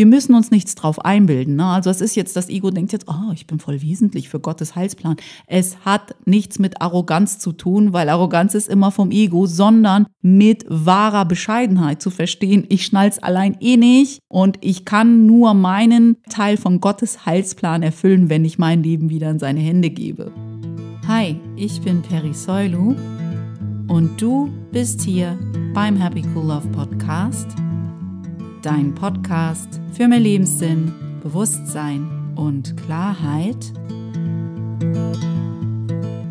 wir müssen uns nichts drauf einbilden. Ne? Also es ist jetzt, das Ego denkt jetzt, oh, ich bin voll wesentlich für Gottes Heilsplan. Es hat nichts mit Arroganz zu tun, weil Arroganz ist immer vom Ego, sondern mit wahrer Bescheidenheit zu verstehen, ich schnall's allein eh nicht und ich kann nur meinen Teil von Gottes Heilsplan erfüllen, wenn ich mein Leben wieder in seine Hände gebe. Hi, ich bin Peri Soilu und du bist hier beim Happy Cool Love Podcast dein Podcast für mehr Lebenssinn, Bewusstsein und Klarheit.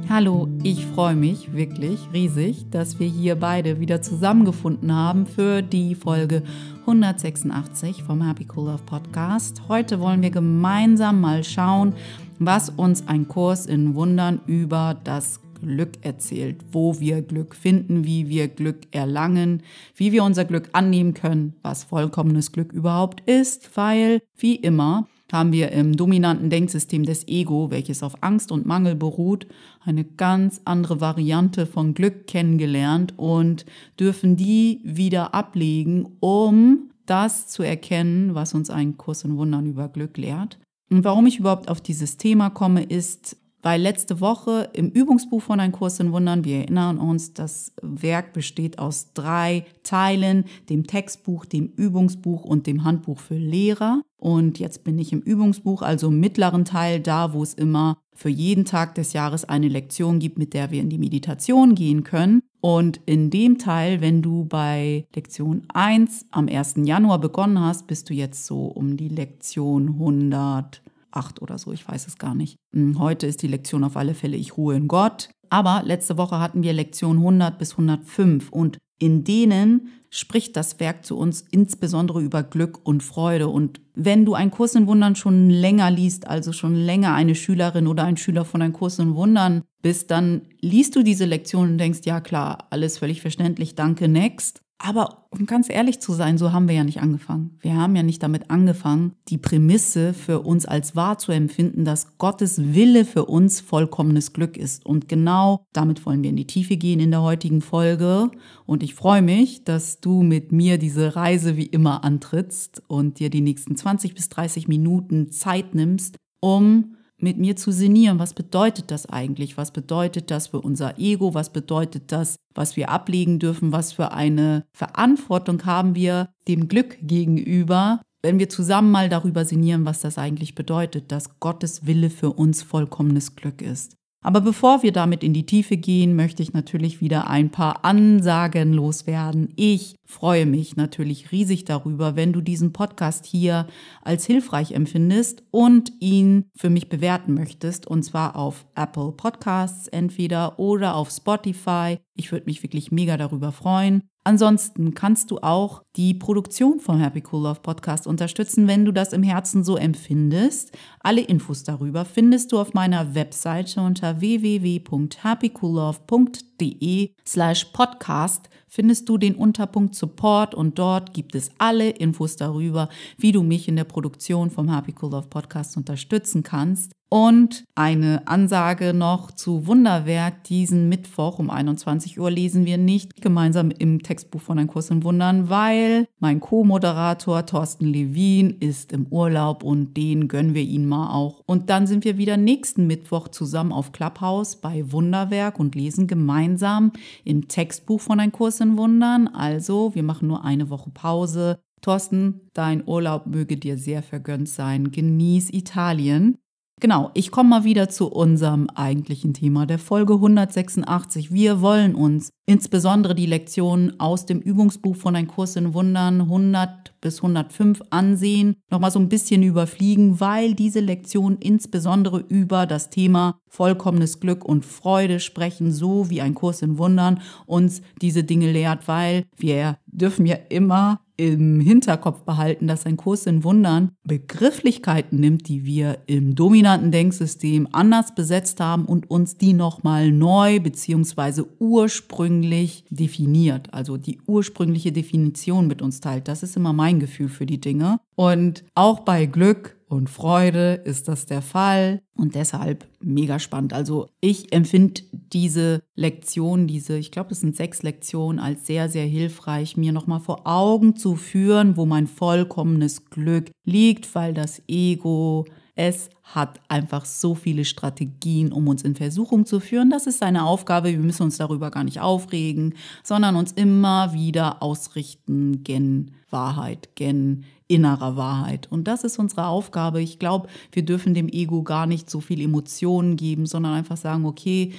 Hallo, ich freue mich wirklich riesig, dass wir hier beide wieder zusammengefunden haben für die Folge 186 vom Happy Cool Love Podcast. Heute wollen wir gemeinsam mal schauen, was uns ein Kurs in Wundern über das Glück erzählt, wo wir Glück finden, wie wir Glück erlangen, wie wir unser Glück annehmen können, was vollkommenes Glück überhaupt ist, weil, wie immer, haben wir im dominanten Denksystem des Ego, welches auf Angst und Mangel beruht, eine ganz andere Variante von Glück kennengelernt und dürfen die wieder ablegen, um das zu erkennen, was uns ein Kurs in Wundern über Glück lehrt. Und warum ich überhaupt auf dieses Thema komme, ist, weil letzte Woche im Übungsbuch von Ein Kurs in Wundern, wir erinnern uns, das Werk besteht aus drei Teilen, dem Textbuch, dem Übungsbuch und dem Handbuch für Lehrer. Und jetzt bin ich im Übungsbuch, also im mittleren Teil, da wo es immer für jeden Tag des Jahres eine Lektion gibt, mit der wir in die Meditation gehen können. Und in dem Teil, wenn du bei Lektion 1 am 1. Januar begonnen hast, bist du jetzt so um die Lektion 100 acht oder so, ich weiß es gar nicht. Hm, heute ist die Lektion auf alle Fälle Ich ruhe in Gott. Aber letzte Woche hatten wir Lektion 100 bis 105 und in denen spricht das Werk zu uns insbesondere über Glück und Freude. Und wenn du einen Kurs in Wundern schon länger liest, also schon länger eine Schülerin oder ein Schüler von einem Kurs in Wundern bist, dann liest du diese Lektion und denkst, ja klar, alles völlig verständlich, danke, next. Aber um ganz ehrlich zu sein, so haben wir ja nicht angefangen. Wir haben ja nicht damit angefangen, die Prämisse für uns als wahr zu empfinden, dass Gottes Wille für uns vollkommenes Glück ist. Und genau damit wollen wir in die Tiefe gehen in der heutigen Folge. Und ich freue mich, dass du mit mir diese Reise wie immer antrittst und dir die nächsten 20 bis 30 Minuten Zeit nimmst, um mit mir zu sinnieren, was bedeutet das eigentlich? Was bedeutet das für unser Ego? Was bedeutet das, was wir ablegen dürfen? Was für eine Verantwortung haben wir dem Glück gegenüber? Wenn wir zusammen mal darüber sinnieren, was das eigentlich bedeutet, dass Gottes Wille für uns vollkommenes Glück ist. Aber bevor wir damit in die Tiefe gehen, möchte ich natürlich wieder ein paar Ansagen loswerden. Ich freue mich natürlich riesig darüber, wenn du diesen Podcast hier als hilfreich empfindest und ihn für mich bewerten möchtest, und zwar auf Apple Podcasts entweder oder auf Spotify. Ich würde mich wirklich mega darüber freuen. Ansonsten kannst du auch die Produktion vom Happy Cool Love Podcast unterstützen, wenn du das im Herzen so empfindest. Alle Infos darüber findest du auf meiner Webseite unter www.happycoollove.de slash podcast findest du den Unterpunkt Support und dort gibt es alle Infos darüber, wie du mich in der Produktion vom Happy Cool Love Podcast unterstützen kannst. Und eine Ansage noch zu Wunderwerk. Diesen Mittwoch um 21 Uhr lesen wir nicht gemeinsam im Textbuch von Ein Kurs in Wundern, weil weil mein Co-Moderator Thorsten Levin ist im Urlaub und den gönnen wir ihn mal auch. Und dann sind wir wieder nächsten Mittwoch zusammen auf Clubhouse bei Wunderwerk und lesen gemeinsam im Textbuch von Ein Kurs in Wundern. Also, wir machen nur eine Woche Pause. Thorsten, dein Urlaub möge dir sehr vergönnt sein. Genieß Italien. Genau, ich komme mal wieder zu unserem eigentlichen Thema der Folge 186. Wir wollen uns insbesondere die Lektionen aus dem Übungsbuch von Ein Kurs in Wundern 100 bis 105 ansehen, nochmal so ein bisschen überfliegen, weil diese Lektionen insbesondere über das Thema vollkommenes Glück und Freude sprechen, so wie Ein Kurs in Wundern uns diese Dinge lehrt, weil wir dürfen ja immer im Hinterkopf behalten, dass ein Kurs in Wundern Begrifflichkeiten nimmt, die wir im dominanten Denksystem anders besetzt haben und uns die nochmal neu beziehungsweise ursprünglich definiert, also die ursprüngliche Definition mit uns teilt. Das ist immer mein Gefühl für die Dinge. Und auch bei Glück und Freude ist das der Fall und deshalb mega spannend. Also ich empfinde diese Lektion, diese, ich glaube, es sind sechs Lektionen, als sehr, sehr hilfreich, mir nochmal vor Augen zu führen, wo mein vollkommenes Glück liegt, weil das Ego es hat einfach so viele Strategien, um uns in Versuchung zu führen. Das ist seine Aufgabe. Wir müssen uns darüber gar nicht aufregen, sondern uns immer wieder ausrichten gen Wahrheit, gen innerer Wahrheit. Und das ist unsere Aufgabe. Ich glaube, wir dürfen dem Ego gar nicht so viel Emotionen geben, sondern einfach sagen, okay,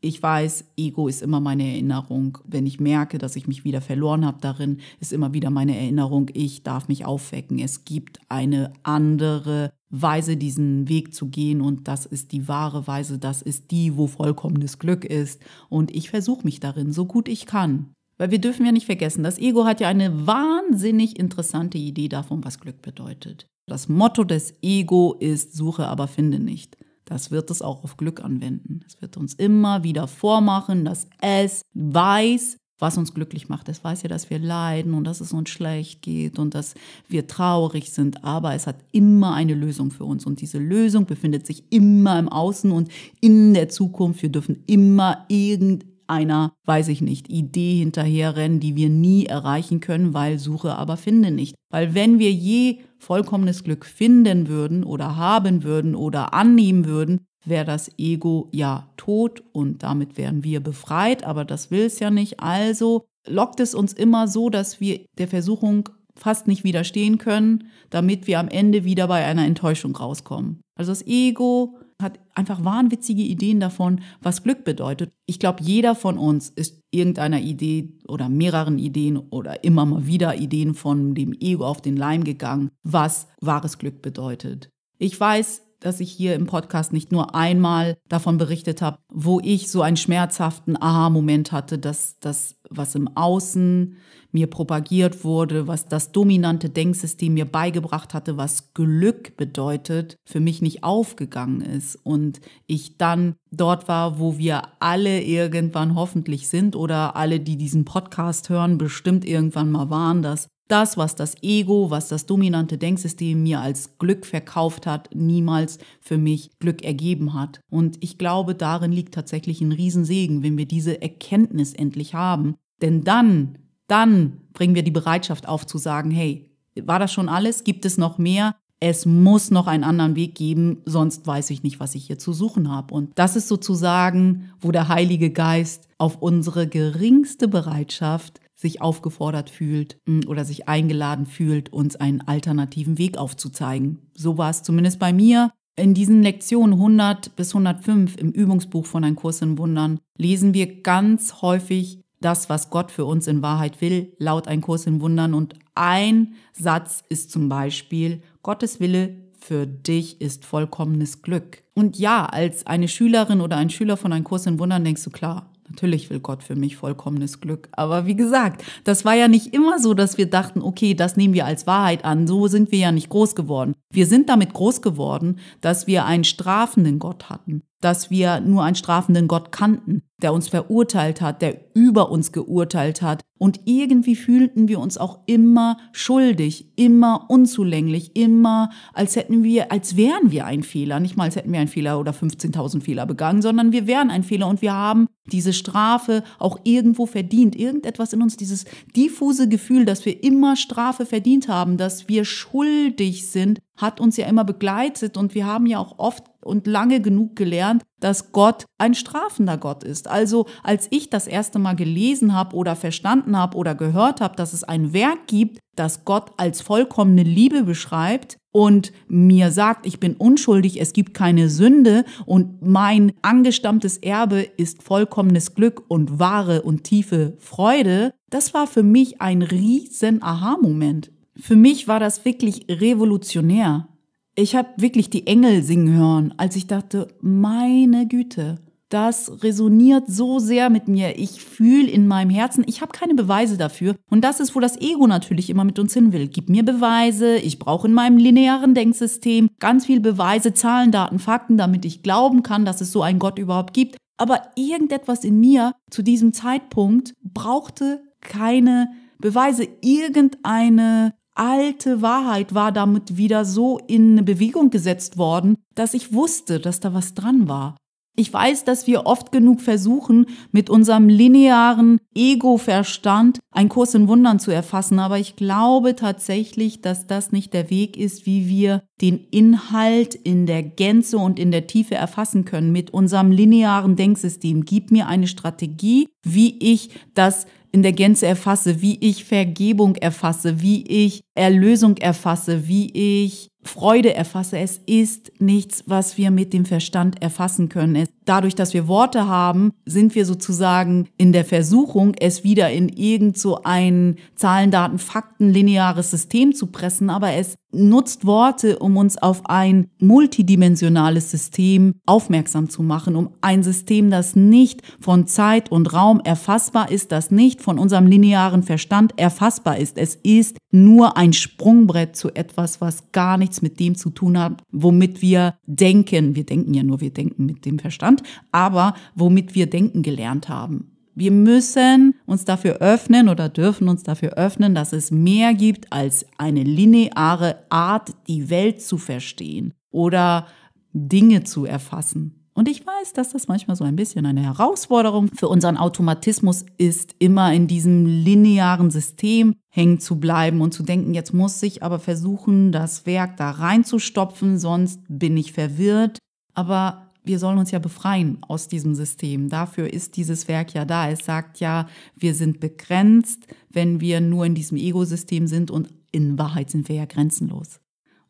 ich weiß, Ego ist immer meine Erinnerung. Wenn ich merke, dass ich mich wieder verloren habe darin, ist immer wieder meine Erinnerung, ich darf mich aufwecken. Es gibt eine andere Weise, diesen Weg zu gehen und das ist die wahre Weise, das ist die, wo vollkommenes Glück ist und ich versuche mich darin so gut ich kann. Weil wir dürfen ja nicht vergessen, das Ego hat ja eine wahnsinnig interessante Idee davon, was Glück bedeutet. Das Motto des Ego ist Suche, aber finde nicht. Das wird es auch auf Glück anwenden. Es wird uns immer wieder vormachen, dass es weiß, was uns glücklich macht. Es weiß ja, dass wir leiden und dass es uns schlecht geht und dass wir traurig sind, aber es hat immer eine Lösung für uns und diese Lösung befindet sich immer im Außen und in der Zukunft. Wir dürfen immer irgendeiner, weiß ich nicht, Idee hinterherrennen, die wir nie erreichen können, weil suche aber finde nicht. Weil wenn wir je vollkommenes Glück finden würden oder haben würden oder annehmen würden, wäre das Ego ja tot und damit wären wir befreit, aber das will es ja nicht. Also lockt es uns immer so, dass wir der Versuchung fast nicht widerstehen können, damit wir am Ende wieder bei einer Enttäuschung rauskommen. Also das Ego hat einfach wahnwitzige Ideen davon, was Glück bedeutet. Ich glaube, jeder von uns ist irgendeiner Idee oder mehreren Ideen oder immer mal wieder Ideen von dem Ego auf den Leim gegangen, was wahres Glück bedeutet. Ich weiß, dass ich hier im Podcast nicht nur einmal davon berichtet habe, wo ich so einen schmerzhaften Aha-Moment hatte, dass das, was im Außen mir propagiert wurde, was das dominante Denksystem mir beigebracht hatte, was Glück bedeutet, für mich nicht aufgegangen ist. Und ich dann dort war, wo wir alle irgendwann hoffentlich sind oder alle, die diesen Podcast hören, bestimmt irgendwann mal waren, dass das, was das Ego, was das dominante Denksystem mir als Glück verkauft hat, niemals für mich Glück ergeben hat. Und ich glaube, darin liegt tatsächlich ein Riesensegen, wenn wir diese Erkenntnis endlich haben. Denn dann, dann bringen wir die Bereitschaft auf zu sagen, hey, war das schon alles? Gibt es noch mehr? Es muss noch einen anderen Weg geben, sonst weiß ich nicht, was ich hier zu suchen habe. Und das ist sozusagen, wo der Heilige Geist auf unsere geringste Bereitschaft sich aufgefordert fühlt mm, oder sich eingeladen fühlt, uns einen alternativen Weg aufzuzeigen. So war es zumindest bei mir. In diesen Lektionen 100 bis 105 im Übungsbuch von Ein Kurs in Wundern lesen wir ganz häufig das, was Gott für uns in Wahrheit will, laut Ein Kurs in Wundern. Und ein Satz ist zum Beispiel, Gottes Wille für dich ist vollkommenes Glück. Und ja, als eine Schülerin oder ein Schüler von Ein Kurs in Wundern denkst du, klar, Natürlich will Gott für mich vollkommenes Glück. Aber wie gesagt, das war ja nicht immer so, dass wir dachten, okay, das nehmen wir als Wahrheit an. So sind wir ja nicht groß geworden. Wir sind damit groß geworden, dass wir einen strafenden Gott hatten dass wir nur einen strafenden Gott kannten, der uns verurteilt hat, der über uns geurteilt hat. Und irgendwie fühlten wir uns auch immer schuldig, immer unzulänglich, immer als hätten wir, als wären wir ein Fehler. Nicht mal als hätten wir einen Fehler oder 15.000 Fehler begangen, sondern wir wären ein Fehler und wir haben diese Strafe auch irgendwo verdient. Irgendetwas in uns, dieses diffuse Gefühl, dass wir immer Strafe verdient haben, dass wir schuldig sind, hat uns ja immer begleitet und wir haben ja auch oft und lange genug gelernt, dass Gott ein strafender Gott ist. Also als ich das erste Mal gelesen habe oder verstanden habe oder gehört habe, dass es ein Werk gibt, das Gott als vollkommene Liebe beschreibt und mir sagt, ich bin unschuldig, es gibt keine Sünde und mein angestammtes Erbe ist vollkommenes Glück und wahre und tiefe Freude, das war für mich ein riesen Aha-Moment. Für mich war das wirklich revolutionär. Ich habe wirklich die Engel singen hören, als ich dachte, meine Güte, das resoniert so sehr mit mir. Ich fühle in meinem Herzen, ich habe keine Beweise dafür. Und das ist, wo das Ego natürlich immer mit uns hin will. Gib mir Beweise, ich brauche in meinem linearen Denksystem ganz viel Beweise, Zahlen, Daten, Fakten, damit ich glauben kann, dass es so einen Gott überhaupt gibt. Aber irgendetwas in mir zu diesem Zeitpunkt brauchte keine Beweise, irgendeine alte Wahrheit war damit wieder so in Bewegung gesetzt worden, dass ich wusste, dass da was dran war. Ich weiß, dass wir oft genug versuchen, mit unserem linearen Ego-Verstand einen Kurs in Wundern zu erfassen, aber ich glaube tatsächlich, dass das nicht der Weg ist, wie wir den Inhalt in der Gänze und in der Tiefe erfassen können mit unserem linearen Denksystem. Gib mir eine Strategie, wie ich das in der Gänze erfasse, wie ich Vergebung erfasse, wie ich Erlösung erfasse, wie ich Freude erfasse. Es ist nichts, was wir mit dem Verstand erfassen können. dadurch, dass wir Worte haben, sind wir sozusagen in der Versuchung, es wieder in irgend so ein Zahlen, Daten, Fakten lineares System zu pressen. Aber es nutzt Worte, um uns auf ein multidimensionales System aufmerksam zu machen, um ein System, das nicht von Zeit und Raum erfassbar ist, das nicht von unserem linearen Verstand erfassbar ist. Es ist nur ein ein Sprungbrett zu etwas, was gar nichts mit dem zu tun hat, womit wir denken. Wir denken ja nur, wir denken mit dem Verstand, aber womit wir denken gelernt haben. Wir müssen uns dafür öffnen oder dürfen uns dafür öffnen, dass es mehr gibt als eine lineare Art, die Welt zu verstehen oder Dinge zu erfassen. Und ich weiß, dass das manchmal so ein bisschen eine Herausforderung für unseren Automatismus ist, immer in diesem linearen System hängen zu bleiben und zu denken, jetzt muss ich aber versuchen, das Werk da reinzustopfen, sonst bin ich verwirrt. Aber wir sollen uns ja befreien aus diesem System. Dafür ist dieses Werk ja da. Es sagt ja, wir sind begrenzt, wenn wir nur in diesem Ego-System sind und in Wahrheit sind wir ja grenzenlos.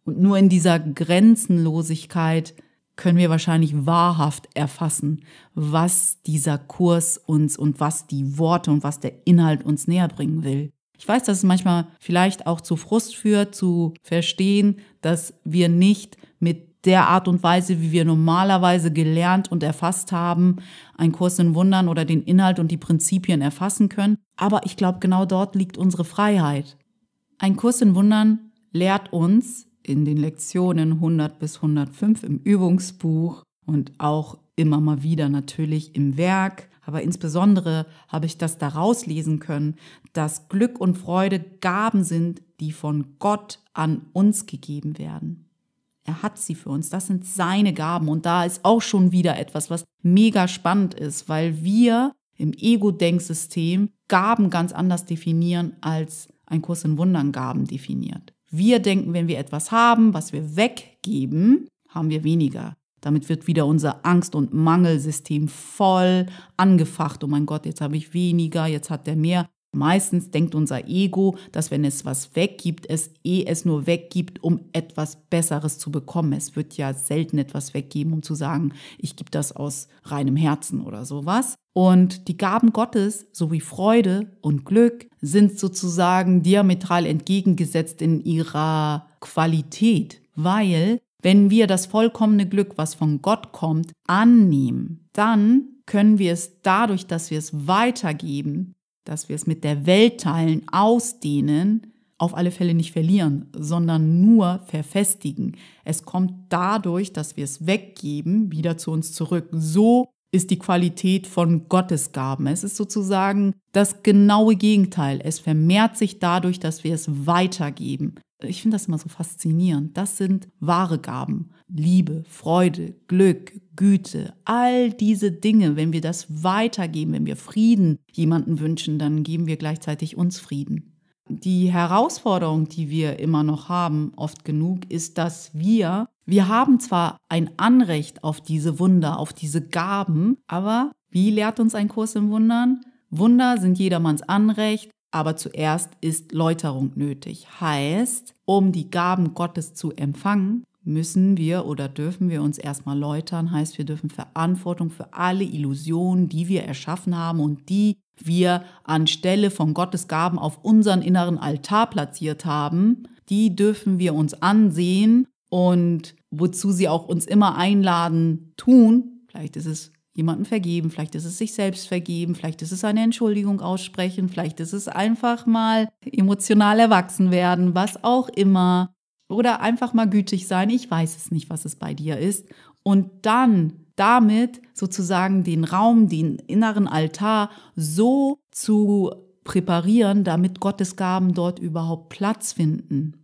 Und nur in dieser Grenzenlosigkeit können wir wahrscheinlich wahrhaft erfassen, was dieser Kurs uns und was die Worte und was der Inhalt uns näher bringen will. Ich weiß, dass es manchmal vielleicht auch zu Frust führt, zu verstehen, dass wir nicht mit der Art und Weise, wie wir normalerweise gelernt und erfasst haben, einen Kurs in Wundern oder den Inhalt und die Prinzipien erfassen können. Aber ich glaube, genau dort liegt unsere Freiheit. Ein Kurs in Wundern lehrt uns, in den Lektionen 100 bis 105 im Übungsbuch und auch immer mal wieder natürlich im Werk. Aber insbesondere habe ich das daraus lesen können, dass Glück und Freude Gaben sind, die von Gott an uns gegeben werden. Er hat sie für uns. Das sind seine Gaben. Und da ist auch schon wieder etwas, was mega spannend ist, weil wir im Ego-Denksystem Gaben ganz anders definieren, als ein Kurs in Wundern Gaben definiert. Wir denken, wenn wir etwas haben, was wir weggeben, haben wir weniger. Damit wird wieder unser Angst- und Mangelsystem voll angefacht. Oh mein Gott, jetzt habe ich weniger, jetzt hat der mehr. Meistens denkt unser Ego, dass wenn es was weggibt, es eh es nur weggibt, um etwas Besseres zu bekommen. Es wird ja selten etwas weggeben, um zu sagen, ich gebe das aus reinem Herzen oder sowas. Und die Gaben Gottes sowie Freude und Glück sind sozusagen diametral entgegengesetzt in ihrer Qualität, weil wenn wir das vollkommene Glück, was von Gott kommt, annehmen, dann können wir es dadurch, dass wir es weitergeben, dass wir es mit der Welt teilen, ausdehnen, auf alle Fälle nicht verlieren, sondern nur verfestigen. Es kommt dadurch, dass wir es weggeben, wieder zu uns zurück. So ist die Qualität von Gottesgaben. Es ist sozusagen das genaue Gegenteil. Es vermehrt sich dadurch, dass wir es weitergeben ich finde das immer so faszinierend. Das sind wahre Gaben. Liebe, Freude, Glück, Güte, all diese Dinge, wenn wir das weitergeben, wenn wir Frieden jemanden wünschen, dann geben wir gleichzeitig uns Frieden. Die Herausforderung, die wir immer noch haben, oft genug, ist, dass wir, wir haben zwar ein Anrecht auf diese Wunder, auf diese Gaben, aber wie lehrt uns ein Kurs im Wundern? Wunder sind jedermanns Anrecht, aber zuerst ist Läuterung nötig. Heißt, um die Gaben Gottes zu empfangen, müssen wir oder dürfen wir uns erstmal läutern. Heißt, wir dürfen Verantwortung für alle Illusionen, die wir erschaffen haben und die wir anstelle von Gottes Gaben auf unseren inneren Altar platziert haben, die dürfen wir uns ansehen und wozu sie auch uns immer einladen, tun. Vielleicht ist es jemandem vergeben, vielleicht ist es sich selbst vergeben, vielleicht ist es eine Entschuldigung aussprechen, vielleicht ist es einfach mal emotional erwachsen werden, was auch immer. Oder einfach mal gütig sein, ich weiß es nicht, was es bei dir ist. Und dann damit sozusagen den Raum, den inneren Altar so zu präparieren, damit Gottes Gaben dort überhaupt Platz finden.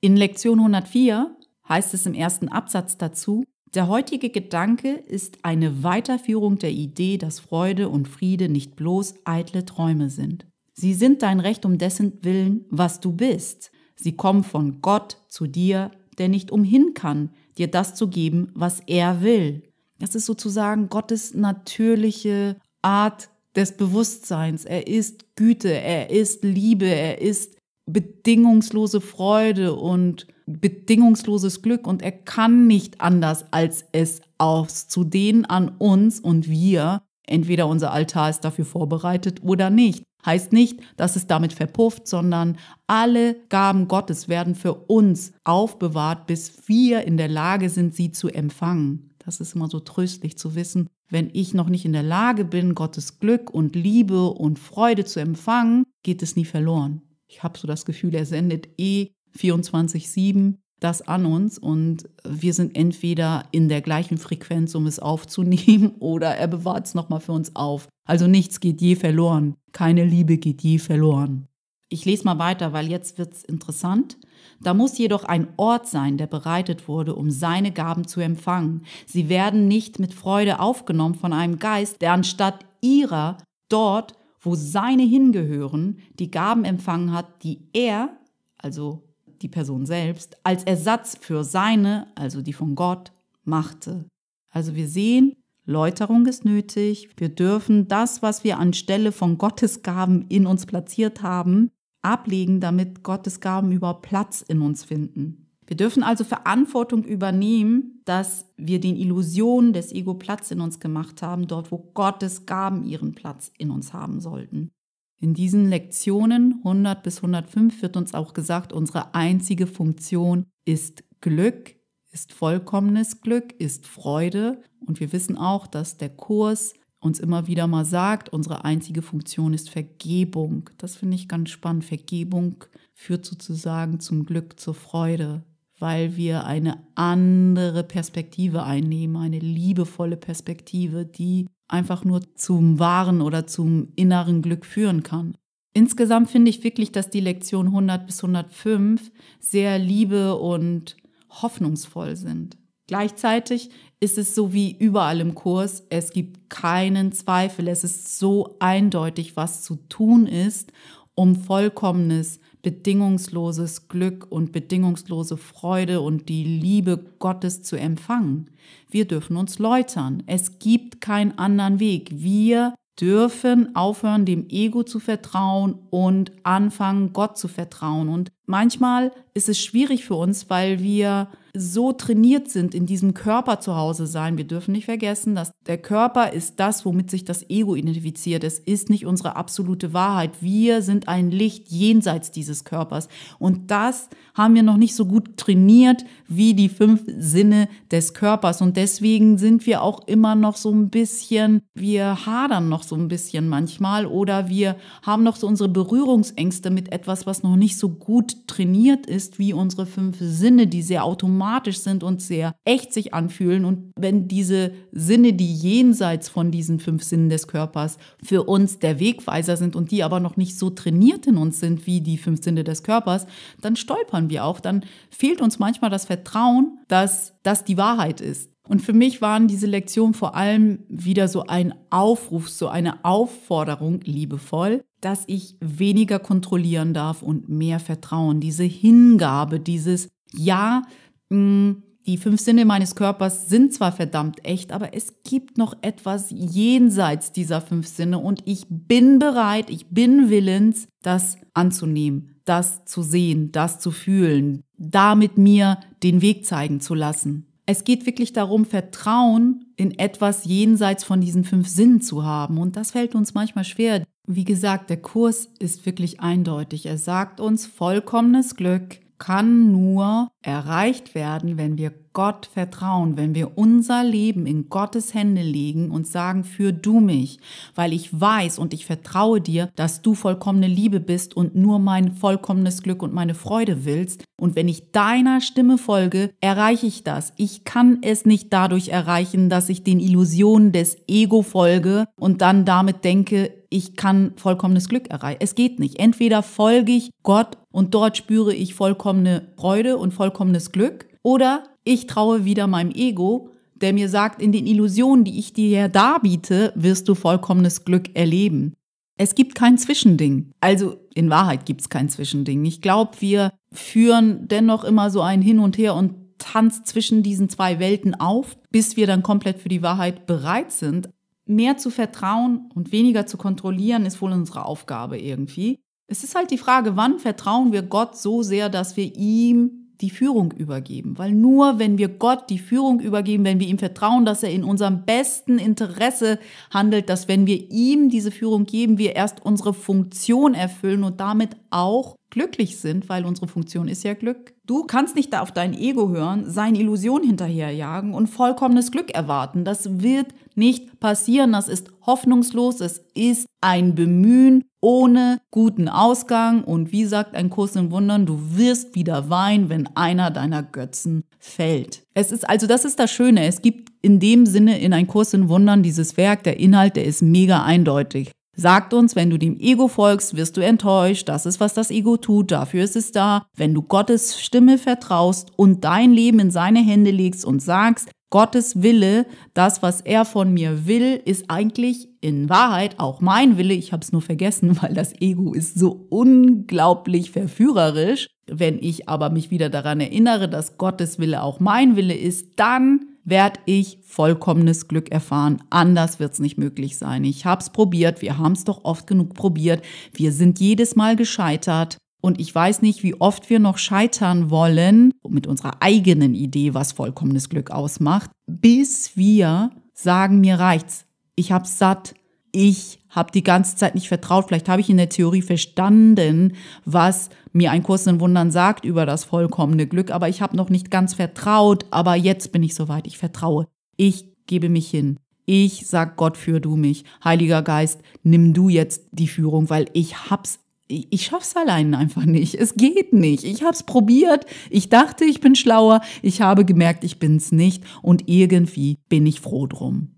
In Lektion 104 heißt es im ersten Absatz dazu, der heutige Gedanke ist eine Weiterführung der Idee, dass Freude und Friede nicht bloß eitle Träume sind. Sie sind dein Recht um dessen Willen, was du bist. Sie kommen von Gott zu dir, der nicht umhin kann, dir das zu geben, was er will. Das ist sozusagen Gottes natürliche Art des Bewusstseins. Er ist Güte, er ist Liebe, er ist bedingungslose Freude und bedingungsloses Glück und er kann nicht anders, als es auszudehnen an uns und wir. Entweder unser Altar ist dafür vorbereitet oder nicht. Heißt nicht, dass es damit verpufft, sondern alle Gaben Gottes werden für uns aufbewahrt, bis wir in der Lage sind, sie zu empfangen. Das ist immer so tröstlich zu wissen, wenn ich noch nicht in der Lage bin, Gottes Glück und Liebe und Freude zu empfangen, geht es nie verloren. Ich habe so das Gefühl, er sendet eh 24-7 das an uns und wir sind entweder in der gleichen Frequenz, um es aufzunehmen, oder er bewahrt es nochmal für uns auf. Also nichts geht je verloren, keine Liebe geht je verloren. Ich lese mal weiter, weil jetzt wird es interessant. Da muss jedoch ein Ort sein, der bereitet wurde, um seine Gaben zu empfangen. Sie werden nicht mit Freude aufgenommen von einem Geist, der anstatt ihrer dort, wo seine hingehören, die Gaben empfangen hat, die er, also die Person selbst, als Ersatz für seine, also die von Gott, machte. Also wir sehen, Läuterung ist nötig. Wir dürfen das, was wir anstelle von Gottes Gaben in uns platziert haben, ablegen, damit Gottes Gaben überhaupt Platz in uns finden. Wir dürfen also Verantwortung übernehmen, dass wir den Illusionen des Ego Platz in uns gemacht haben, dort wo Gottes Gaben ihren Platz in uns haben sollten. In diesen Lektionen 100 bis 105 wird uns auch gesagt, unsere einzige Funktion ist Glück, ist vollkommenes Glück, ist Freude. Und wir wissen auch, dass der Kurs uns immer wieder mal sagt, unsere einzige Funktion ist Vergebung. Das finde ich ganz spannend. Vergebung führt sozusagen zum Glück, zur Freude, weil wir eine andere Perspektive einnehmen, eine liebevolle Perspektive, die einfach nur zum wahren oder zum inneren Glück führen kann. Insgesamt finde ich wirklich, dass die Lektion 100 bis 105 sehr liebe und hoffnungsvoll sind. Gleichzeitig ist es so wie überall im Kurs, es gibt keinen Zweifel, es ist so eindeutig, was zu tun ist, um vollkommenes bedingungsloses Glück und bedingungslose Freude und die Liebe Gottes zu empfangen. Wir dürfen uns läutern. Es gibt keinen anderen Weg. Wir dürfen aufhören, dem Ego zu vertrauen und anfangen, Gott zu vertrauen und Manchmal ist es schwierig für uns, weil wir so trainiert sind, in diesem Körper zu Hause sein. Wir dürfen nicht vergessen, dass der Körper ist das, womit sich das Ego identifiziert. Es ist nicht unsere absolute Wahrheit. Wir sind ein Licht jenseits dieses Körpers. Und das haben wir noch nicht so gut trainiert wie die fünf Sinne des Körpers. Und deswegen sind wir auch immer noch so ein bisschen, wir hadern noch so ein bisschen manchmal oder wir haben noch so unsere Berührungsängste mit etwas, was noch nicht so gut trainiert ist, wie unsere fünf Sinne, die sehr automatisch sind und sehr echt sich anfühlen. Und wenn diese Sinne, die jenseits von diesen fünf Sinnen des Körpers für uns der Wegweiser sind und die aber noch nicht so trainiert in uns sind wie die fünf Sinne des Körpers, dann stolpern wir auch. Dann fehlt uns manchmal das Vertrauen, dass das die Wahrheit ist. Und für mich waren diese Lektionen vor allem wieder so ein Aufruf, so eine Aufforderung, liebevoll, dass ich weniger kontrollieren darf und mehr Vertrauen, diese Hingabe, dieses Ja, mh, mm, die fünf Sinne meines Körpers sind zwar verdammt echt, aber es gibt noch etwas jenseits dieser fünf Sinne und ich bin bereit, ich bin willens, das anzunehmen, das zu sehen, das zu fühlen, damit mir den Weg zeigen zu lassen. Es geht wirklich darum, Vertrauen in etwas jenseits von diesen fünf Sinnen zu haben. Und das fällt uns manchmal schwer. Wie gesagt, der Kurs ist wirklich eindeutig. Er sagt uns, vollkommenes Glück kann nur erreicht werden, wenn wir Gott vertrauen, wenn wir unser Leben in Gottes Hände legen und sagen, für du mich, weil ich weiß und ich vertraue dir, dass du vollkommene Liebe bist und nur mein vollkommenes Glück und meine Freude willst. Und wenn ich deiner Stimme folge, erreiche ich das. Ich kann es nicht dadurch erreichen, dass ich den Illusionen des Ego folge und dann damit denke, ich kann vollkommenes Glück erreichen. Es geht nicht. Entweder folge ich Gott und dort spüre ich vollkommene Freude und vollkommenes Glück oder ich traue wieder meinem Ego, der mir sagt, in den Illusionen, die ich dir darbiete, wirst du vollkommenes Glück erleben. Es gibt kein Zwischending. Also in Wahrheit gibt es kein Zwischending. Ich glaube, wir führen dennoch immer so ein Hin und Her und Tanz zwischen diesen zwei Welten auf, bis wir dann komplett für die Wahrheit bereit sind. Mehr zu vertrauen und weniger zu kontrollieren ist wohl unsere Aufgabe irgendwie. Es ist halt die Frage, wann vertrauen wir Gott so sehr, dass wir ihm die Führung übergeben. Weil nur wenn wir Gott die Führung übergeben, wenn wir ihm vertrauen, dass er in unserem besten Interesse handelt, dass wenn wir ihm diese Führung geben, wir erst unsere Funktion erfüllen und damit auch glücklich sind, weil unsere Funktion ist ja Glück. Du kannst nicht da auf dein Ego hören, seine Illusion hinterherjagen und vollkommenes Glück erwarten. Das wird nicht passieren. Das ist hoffnungslos. Es ist ein Bemühen ohne guten Ausgang. Und wie sagt ein Kurs in Wundern, du wirst wieder weinen, wenn einer deiner Götzen fällt. Es ist, also das ist das Schöne. Es gibt in dem Sinne in ein Kurs in Wundern dieses Werk, der Inhalt, der ist mega eindeutig sagt uns, wenn du dem Ego folgst, wirst du enttäuscht. Das ist, was das Ego tut. Dafür ist es da. Wenn du Gottes Stimme vertraust und dein Leben in seine Hände legst und sagst, Gottes Wille, das, was er von mir will, ist eigentlich in Wahrheit auch mein Wille. Ich habe es nur vergessen, weil das Ego ist so unglaublich verführerisch. Wenn ich aber mich wieder daran erinnere, dass Gottes Wille auch mein Wille ist, dann werde ich vollkommenes Glück erfahren. Anders wird es nicht möglich sein. Ich habe es probiert, wir haben es doch oft genug probiert. Wir sind jedes Mal gescheitert. Und ich weiß nicht, wie oft wir noch scheitern wollen mit unserer eigenen Idee, was vollkommenes Glück ausmacht, bis wir sagen, mir reicht's. Ich hab's satt ich habe die ganze Zeit nicht vertraut. Vielleicht habe ich in der Theorie verstanden, was mir ein Kurs in Wundern sagt über das vollkommene Glück, aber ich habe noch nicht ganz vertraut. Aber jetzt bin ich soweit. Ich vertraue. Ich gebe mich hin. Ich sag Gott, führ du mich. Heiliger Geist, nimm du jetzt die Führung, weil ich hab's ich schaff's allein einfach nicht. Es geht nicht. Ich hab's probiert. Ich dachte, ich bin schlauer. Ich habe gemerkt, ich bin's nicht. Und irgendwie bin ich froh drum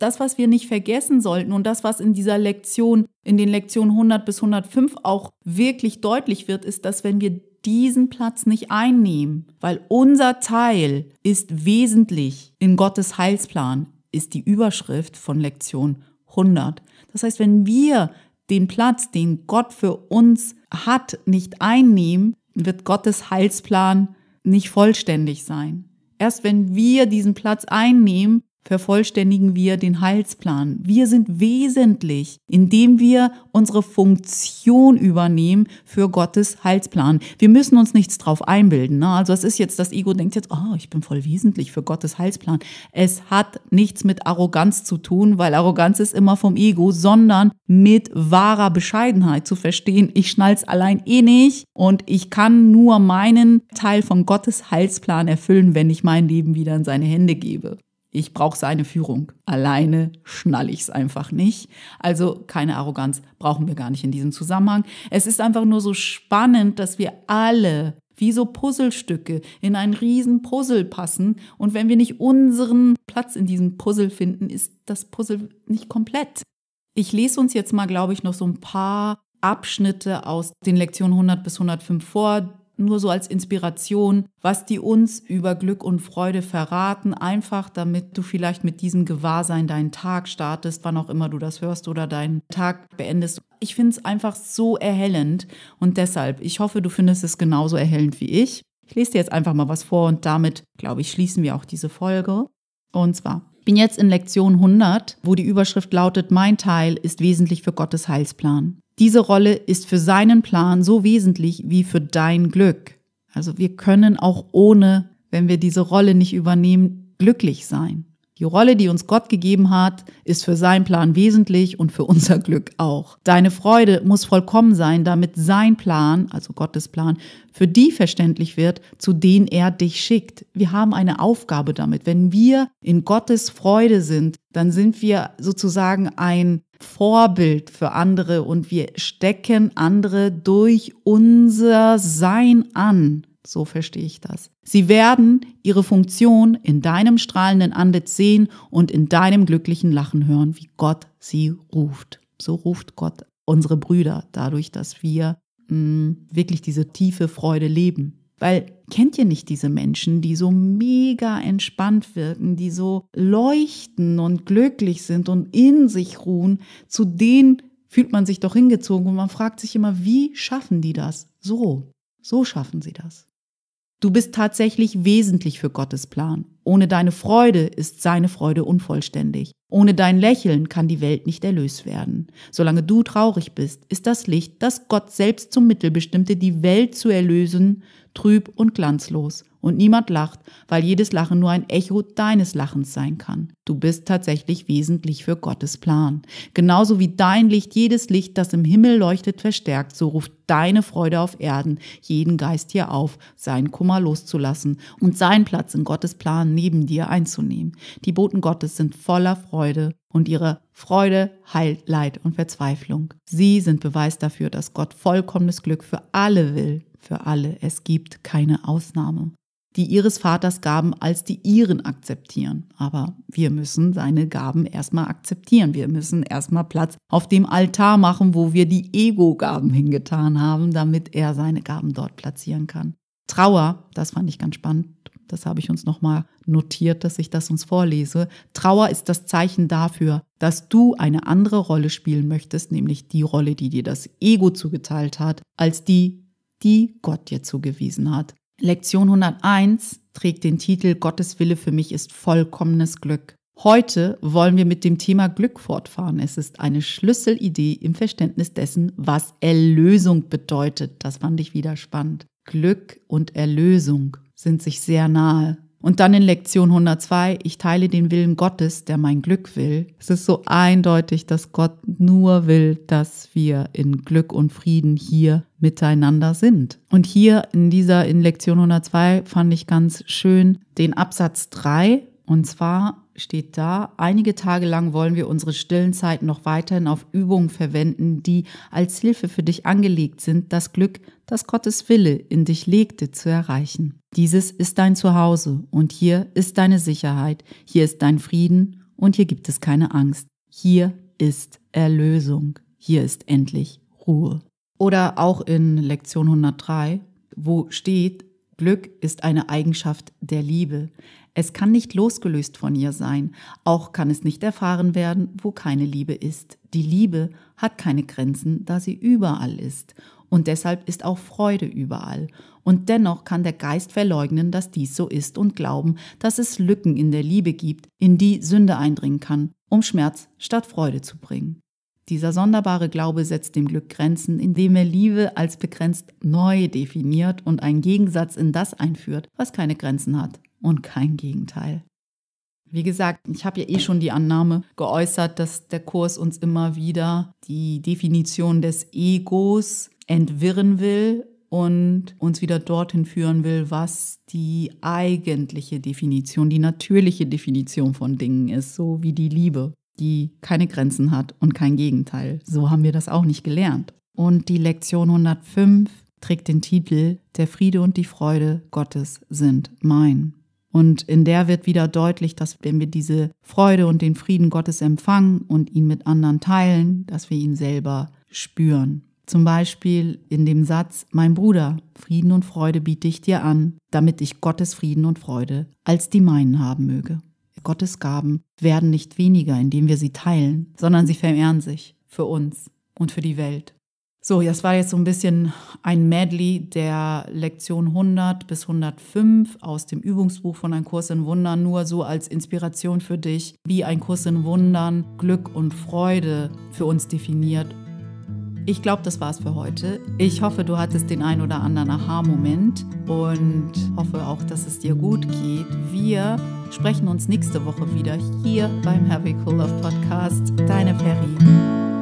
das, was wir nicht vergessen sollten und das, was in dieser Lektion, in den Lektionen 100 bis 105 auch wirklich deutlich wird, ist, dass wenn wir diesen Platz nicht einnehmen, weil unser Teil ist wesentlich in Gottes Heilsplan, ist die Überschrift von Lektion 100. Das heißt, wenn wir den Platz, den Gott für uns hat, nicht einnehmen, wird Gottes Heilsplan nicht vollständig sein. Erst wenn wir diesen Platz einnehmen, vervollständigen wir den Heilsplan. Wir sind wesentlich, indem wir unsere Funktion übernehmen für Gottes Heilsplan. Wir müssen uns nichts drauf einbilden. Ne? Also es ist jetzt, das Ego denkt jetzt, oh, ich bin voll wesentlich für Gottes Heilsplan. Es hat nichts mit Arroganz zu tun, weil Arroganz ist immer vom Ego, sondern mit wahrer Bescheidenheit zu verstehen, ich schnall's allein eh nicht und ich kann nur meinen Teil von Gottes Heilsplan erfüllen, wenn ich mein Leben wieder in seine Hände gebe. Ich brauche seine Führung. Alleine schnall ich es einfach nicht. Also keine Arroganz brauchen wir gar nicht in diesem Zusammenhang. Es ist einfach nur so spannend, dass wir alle wie so Puzzlestücke in einen riesen Puzzle passen. Und wenn wir nicht unseren Platz in diesem Puzzle finden, ist das Puzzle nicht komplett. Ich lese uns jetzt mal, glaube ich, noch so ein paar Abschnitte aus den Lektionen 100 bis 105 vor, nur so als Inspiration, was die uns über Glück und Freude verraten, einfach damit du vielleicht mit diesem Gewahrsein deinen Tag startest, wann auch immer du das hörst oder deinen Tag beendest. Ich finde es einfach so erhellend und deshalb, ich hoffe, du findest es genauso erhellend wie ich. Ich lese dir jetzt einfach mal was vor und damit, glaube ich, schließen wir auch diese Folge. Und zwar, bin jetzt in Lektion 100, wo die Überschrift lautet, mein Teil ist wesentlich für Gottes Heilsplan. Diese Rolle ist für seinen Plan so wesentlich wie für dein Glück. Also wir können auch ohne, wenn wir diese Rolle nicht übernehmen, glücklich sein. Die Rolle, die uns Gott gegeben hat, ist für seinen Plan wesentlich und für unser Glück auch. Deine Freude muss vollkommen sein, damit sein Plan, also Gottes Plan, für die verständlich wird, zu denen er dich schickt. Wir haben eine Aufgabe damit. Wenn wir in Gottes Freude sind, dann sind wir sozusagen ein Vorbild für andere und wir stecken andere durch unser Sein an. So verstehe ich das. Sie werden ihre Funktion in deinem strahlenden Antlitz sehen und in deinem glücklichen Lachen hören, wie Gott sie ruft. So ruft Gott unsere Brüder, dadurch, dass wir mh, mm, wirklich diese tiefe Freude leben. Weil kennt ihr nicht diese Menschen, die so mega entspannt wirken, die so leuchten und glücklich sind und in sich ruhen? Zu denen fühlt man sich doch hingezogen und man fragt sich immer, wie schaffen die das? So, so schaffen sie das. Du bist tatsächlich wesentlich für Gottes Plan. Ohne deine Freude ist seine Freude unvollständig. Ohne dein Lächeln kann die Welt nicht erlöst werden. Solange du traurig bist, ist das Licht, das Gott selbst zum Mittel bestimmte, die Welt zu erlösen, trüb und glanzlos. Und niemand lacht, weil jedes Lachen nur ein Echo deines Lachens sein kann. Du bist tatsächlich wesentlich für Gottes Plan. Genauso wie dein Licht jedes Licht, das im Himmel leuchtet, verstärkt, so ruft deine Freude auf Erden jeden Geist hier auf, seinen Kummer loszulassen und seinen Platz in Gottes Plan neben dir einzunehmen. Die Boten Gottes sind voller Freude und ihre Freude heilt Leid und Verzweiflung. Sie sind Beweis dafür, dass Gott vollkommenes Glück für alle will, für alle. Es gibt keine Ausnahme die ihres Vaters gaben, als die ihren akzeptieren. Aber wir müssen seine Gaben erstmal akzeptieren. Wir müssen erstmal Platz auf dem Altar machen, wo wir die Ego-Gaben hingetan haben, damit er seine Gaben dort platzieren kann. Trauer, das fand ich ganz spannend. Das habe ich uns nochmal notiert, dass ich das uns vorlese. Trauer ist das Zeichen dafür, dass du eine andere Rolle spielen möchtest, nämlich die Rolle, die dir das Ego zugeteilt hat, als die, die Gott dir zugewiesen hat. Lektion 101 trägt den Titel Gottes Wille für mich ist vollkommenes Glück. Heute wollen wir mit dem Thema Glück fortfahren. Es ist eine Schlüsselidee im Verständnis dessen, was Erlösung bedeutet. Das fand ich wieder spannend. Glück und Erlösung sind sich sehr nahe. Und dann in Lektion 102, ich teile den Willen Gottes, der mein Glück will. Es ist so eindeutig, dass Gott nur will, dass wir in Glück und Frieden hier miteinander sind. Und hier in dieser, in Lektion 102 fand ich ganz schön den Absatz 3. Und zwar steht da, einige Tage lang wollen wir unsere stillen Zeiten noch weiterhin auf Übungen verwenden, die als Hilfe für dich angelegt sind, das Glück das Gottes Wille in dich legte, zu erreichen. Dieses ist dein Zuhause und hier ist deine Sicherheit, hier ist dein Frieden und hier gibt es keine Angst. Hier ist Erlösung, hier ist endlich Ruhe. Oder auch in Lektion 103, wo steht, Glück ist eine Eigenschaft der Liebe. Es kann nicht losgelöst von ihr sein, auch kann es nicht erfahren werden, wo keine Liebe ist. Die Liebe hat keine Grenzen, da sie überall ist. Und deshalb ist auch Freude überall. Und dennoch kann der Geist verleugnen, dass dies so ist und glauben, dass es Lücken in der Liebe gibt, in die Sünde eindringen kann, um Schmerz statt Freude zu bringen. Dieser sonderbare Glaube setzt dem Glück Grenzen, indem er Liebe als begrenzt neu definiert und einen Gegensatz in das einführt, was keine Grenzen hat und kein Gegenteil. Wie gesagt, ich habe ja eh schon die Annahme geäußert, dass der Kurs uns immer wieder die Definition des Egos entwirren will und uns wieder dorthin führen will, was die eigentliche Definition, die natürliche Definition von Dingen ist, so wie die Liebe, die keine Grenzen hat und kein Gegenteil. So haben wir das auch nicht gelernt. Und die Lektion 105 trägt den Titel Der Friede und die Freude Gottes sind mein. Und in der wird wieder deutlich, dass wenn wir diese Freude und den Frieden Gottes empfangen und ihn mit anderen teilen, dass wir ihn selber spüren. Zum Beispiel in dem Satz, mein Bruder, Frieden und Freude biete ich dir an, damit ich Gottes Frieden und Freude als die meinen haben möge. Gottes Gaben werden nicht weniger, indem wir sie teilen, sondern sie vermehren sich für uns und für die Welt. So, das war jetzt so ein bisschen ein Medley der Lektion 100 bis 105 aus dem Übungsbuch von Ein Kurs in Wundern, nur so als Inspiration für dich, wie ein Kurs in Wundern Glück und Freude für uns definiert. Ich glaube, das war's für heute. Ich hoffe, du hattest den ein oder anderen Aha-Moment und hoffe auch, dass es dir gut geht. Wir sprechen uns nächste Woche wieder hier beim Happy Cool Love Podcast. Deine Peri.